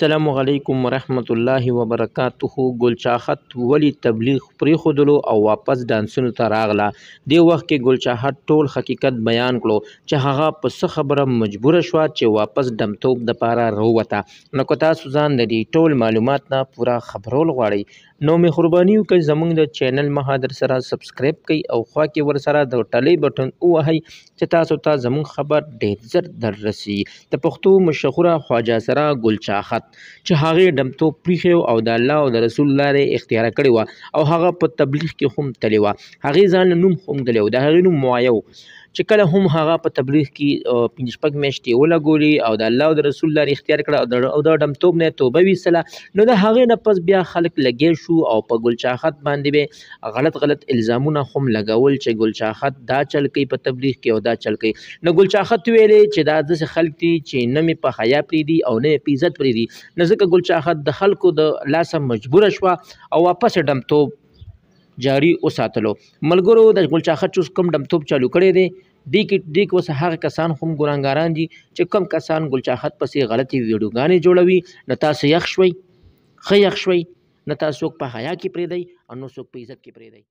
السلام علیکم ورحمت الله وبرکاتہ ګلچاخت ولی تبلیغ پریخودلو او واپس ډانسونو ته راغله دی وخت کې ګلچاخت ټول حقیقت بیان کړو چې هغه په څه خبره مجبور شو چې واپس دمتوب د پاره روته نو کو تاسو ځان د دې ټول معلومات نه پورا خبرول غواړي نو می قرباني وکړئ زمونږ د چینل مهادر سره سبسکرایب کړئ او خوا کې ور سره د ټلې بټن ووهئ چې تاسو ته زمونږ خبر ډېر ژر دررسي د پښتو مشهوره خواجه سره ګلچاخت چې هغه دمتو پریخه او د الله او د رسول لاره اختیار کړی و او هغه په تبلیغ کې هم تلی و هغه ځان نوم هم دلیو د هغه نوم معیو چې کله هم هغه په تبلیغ کې پنځه شپږ میاشتې ولګولي او د الله او د رسول لار اختیار کړ او د دمتوب نه توبه ویسله نو د هغه نه پس بیا خلک لګې شو او په ګلچاخت باندې به غلط غلط الزامونه هم لګول چې ګلچاخت دا چل کوي په تبلیغ کې او دا چل کوي نو ګلچاخت ویلې چې دا د خلک دي چې نه مې په حیا پریدي او نه مې په عزت پریدي نو ځکه ګلچاخت د خلکو د لاسه مجبور شوه او واپس دمتوب جاری وساتلو ملګرو د ګل چاخه چوس کم دمتوب چالو کړي دي دی کې دی کو سه هغه کسان هم ګورنګاران دي چې کم کسان ګل چاخت پسې غلطي ویډیوګانې جوړوي نتا سه یخ شوي خیخ شوي نتا څوک په حیا کې پرې دی او نو څوک په عزت کې پرې دی